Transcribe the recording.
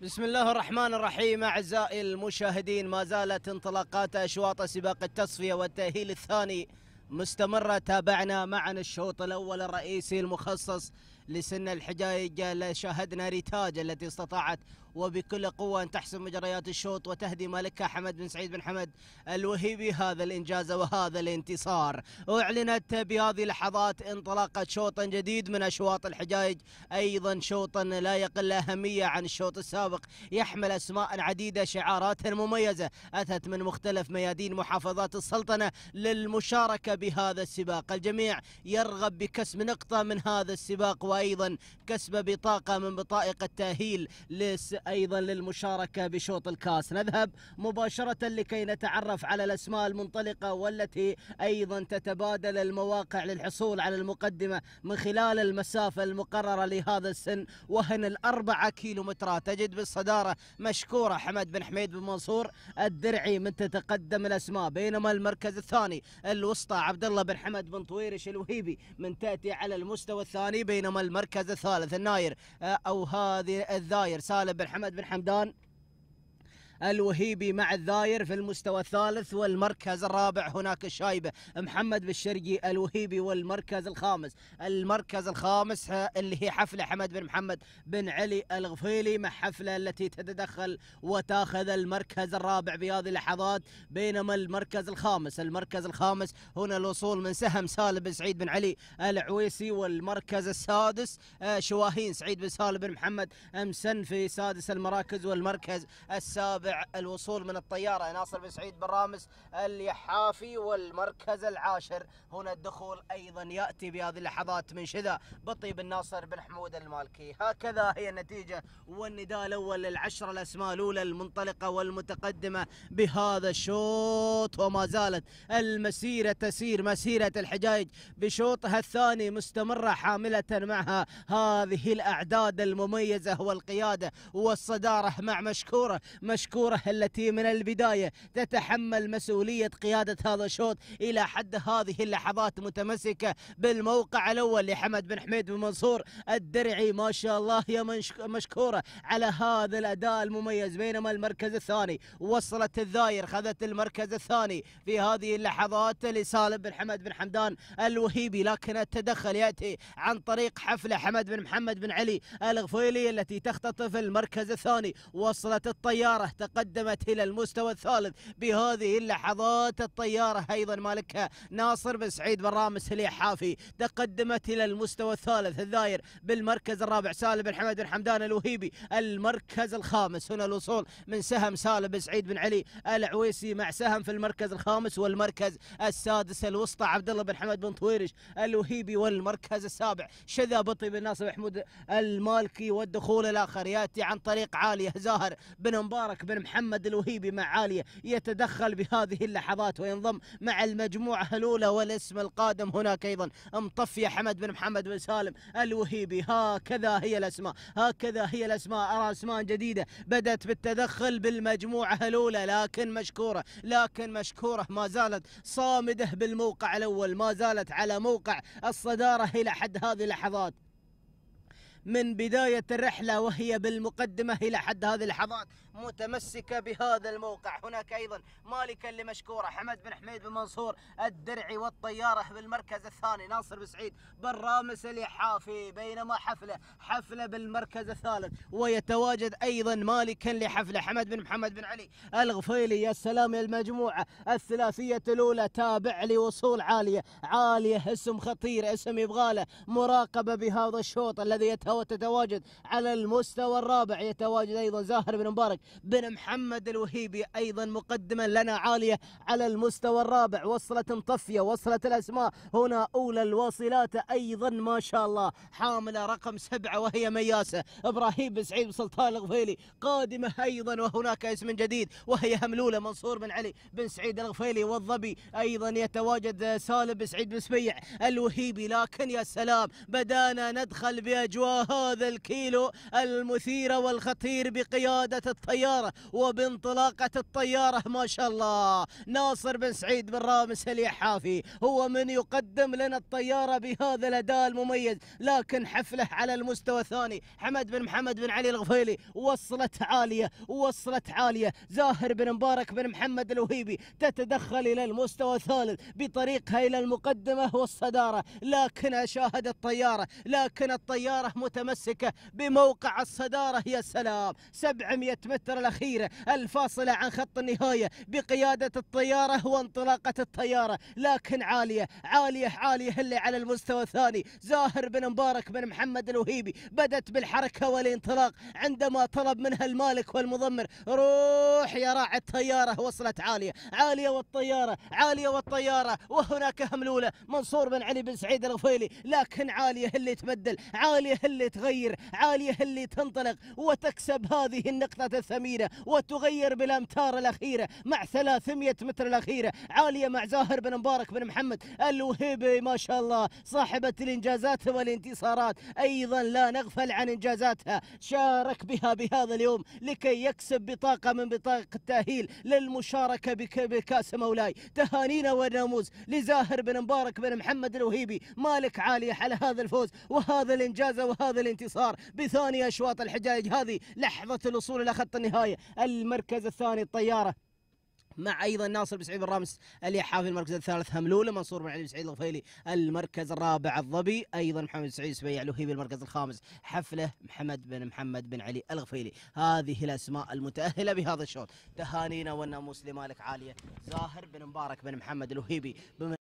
بسم الله الرحمن الرحيم أعزائي المشاهدين ما زالت انطلاقات أشواط سباق التصفية والتأهيل الثاني مستمرة تابعنا معا الشوط الأول الرئيسي المخصص لسن الحجايج شاهدنا ريتاج التي استطاعت وبكل قوة أن تحسم مجريات الشوط وتهدي مالكها حمد بن سعيد بن حمد الوهيبي هذا الإنجاز وهذا الانتصار أعلنت بهذه اللحظات انطلاقة شوط جديد من أشواط الحجايج أيضا شوطا لا يقل أهمية عن الشوط السابق يحمل أسماء عديدة شعارات مميزة أتت من مختلف ميادين محافظات السلطنة للمشاركة بهذا السباق الجميع يرغب بكسب نقطة من هذا السباق وأيضا كسب بطاقة من بطائق التأهيل لس أيضا للمشاركة بشوط الكاس نذهب مباشرة لكي نتعرف على الأسماء المنطلقة والتي أيضا تتبادل المواقع للحصول على المقدمة من خلال المسافة المقررة لهذا السن وهن الأربعة كيلومترات تجد بالصدارة مشكورة حمد بن حميد بن منصور الدرعي من تتقدم الأسماء بينما المركز الثاني الوسطى عبد الله بن حمد بن طويرش الوهيبي من تأتي على المستوى الثاني بينما المركز الثالث الناير آه، أو هذه الذاير سالم بن حمد بن حمدان الوهيبي مع الذاير في المستوى الثالث والمركز الرابع هناك الشايبة محمد بالشرقي الوهيبي والمركز الخامس المركز الخامس اللي هي حفلة حمد بن محمد بن علي الغفيلي مع حفلة التي تتدخل وتاخذ المركز الرابع بهذه اللحظات بينما المركز الخامس المركز الخامس هنا الوصول من سهم سالم بن سعيد بن علي العويسي والمركز السادس شواهين سعيد بن سالم بن محمد امسن في سادس المراكز والمركز السابع نتابع الوصول من الطيارة ناصر بن سعيد بن رامز اليحافي والمركز العاشر هنا الدخول أيضا يأتي بهذه اللحظات من شذا بطي بن ناصر بن حمود المالكي هكذا هي النتيجة والنداء الأول للعشرة الأسماء الأولى المنطلقة والمتقدمة بهذا الشوط وما زالت المسيرة تسير مسيرة الحجايج بشوطها الثاني مستمرة حاملة معها هذه الأعداد المميزة والقيادة والصدارة مع مشكورة مشكورة الكورة التي من البداية تتحمل مسؤولية قيادة هذا الشوط إلى حد هذه اللحظات متمسكة بالموقع الأول لحمد بن حميد بن منصور الدرعي ما شاء الله يا مشكورة على هذا الأداء المميز بينما المركز الثاني وصلت الذاير خذت المركز الثاني في هذه اللحظات لسالم بن حمد بن حمدان الوهيبي لكن التدخل يأتي عن طريق حفلة حمد بن محمد بن علي الغفيلي التي تختطف المركز الثاني وصلت الطيارة تقدمت إلى المستوى الثالث بهذه اللحظات الطيارة أيضا مالكها ناصر بن سعيد بن رامس حافي تقدمت إلى المستوى الثالث الداير بالمركز الرابع سالم بن حمد بن حمدان الوهيبي المركز الخامس هنا الوصول من سهم سالم بن سعيد بن علي العويسي مع سهم في المركز الخامس والمركز السادس الوسطى عبد الله بن حمد بن طويرش الوهيبي والمركز السابع شذا بطي بن ناصر محمود المالكي والدخول الآخر يأتي عن طريق عالية زاهر بن مبارك بن بن محمد الوهيبي مع عالية يتدخل بهذه اللحظات وينضم مع المجموعة الأولى والاسم القادم هناك أيضا مطفية حمد بن محمد بن سالم الوهيبي هكذا هي الأسماء هكذا هي الأسماء أرى أسماء جديدة بدأت بالتدخل بالمجموعة الأولى لكن مشكورة لكن مشكورة ما زالت صامدة بالموقع الأول ما زالت على موقع الصدارة إلى حد هذه اللحظات من بداية الرحلة وهي بالمقدمة إلى حد هذه اللحظات متمسكة بهذا الموقع هناك أيضا مالكا لمشكورة حمد بن حميد بن منصور الدرعي والطيارة بالمركز الثاني ناصر بسعيد بالرامس اليحافي بينما حفلة حفلة بالمركز الثالث ويتواجد أيضا مالكا لحفلة حمد بن محمد بن علي الغفيلي يا سلام المجموعة الثلاثية الأولى تابع لوصول عالية عالية اسم خطير اسم يبغاله مراقبة بهذا الشوط الذي يتواجد وتتواجد على المستوى الرابع يتواجد أيضا زاهر بن مبارك بن محمد الوهيبي أيضا مقدما لنا عالية على المستوى الرابع وصلت مطفية وصلت الأسماء هنا أولى الواصلات أيضا ما شاء الله حاملة رقم سبعة وهي مياسة إبراهيم بن سعيد سلطان الغفيلي قادمة أيضا وهناك اسم جديد وهي هملولة منصور بن علي بن سعيد الغفيلي والظبي أيضا يتواجد سالم بن سعيد بن سبيع الوهيبي لكن يا سلام بدانا ندخل بأجواء هذا الكيلو المثير والخطير بقيادة الطيارة وبانطلاقة الطيارة ما شاء الله ناصر بن سعيد بن رامس اليحافي هو من يقدم لنا الطيارة بهذا الأداء المميز لكن حفله على المستوى الثاني حمد بن محمد بن علي الغفيلي وصلت عالية وصلت عالية زاهر بن مبارك بن محمد الوهيبي تتدخل إلى المستوى الثالث بطريقها إلى المقدمة والصدارة لكن أشاهد الطيارة لكن الطيارة مت متمسكة بموقع الصدارة يا سلام 700 متر الأخيرة الفاصلة عن خط النهاية بقيادة الطيارة وانطلاقة الطيارة لكن عالية عالية عالية اللي على المستوى الثاني زاهر بن مبارك بن محمد الوهيبي بدت بالحركة والانطلاق عندما طلب منها المالك والمضمر روح يا راعي الطيارة وصلت عالية عالية والطيارة عالية والطيارة وهناك هملولة منصور بن علي بن سعيد الغفيلي لكن عالية اللي تبدل عالية اللي اللي تغير عالية اللي تنطلق وتكسب هذه النقطة الثمينة وتغير بالأمتار الأخيرة مع 300 متر الأخيرة عالية مع زاهر بن مبارك بن محمد الوهيبي ما شاء الله صاحبة الإنجازات والانتصارات أيضا لا نغفل عن إنجازاتها شارك بها بهذا اليوم لكي يكسب بطاقة من بطاقة التأهيل للمشاركة بكأس مولاي تهانينا والناموس لزاهر بن مبارك بن محمد الوهيبي مالك عالية على هذا الفوز وهذا الإنجاز وهذا هذا الانتصار بثاني أشواط الحجاج هذه لحظة الوصول إلى خط النهاية المركز الثاني الطيارة مع ايضا ناصر بن سعيد بن رامس اليحافي المركز الثالث هملوله منصور بن علي سعيد الغفيلي المركز الرابع الظبي ايضا محمد سعيد سبيع لهيبي المركز الخامس حفله محمد بن محمد بن علي الغفيلي هذه الاسماء المتاهله بهذا الشوط تهانينا والناموس لمالك عاليه زاهر بن مبارك بن محمد الوهيبي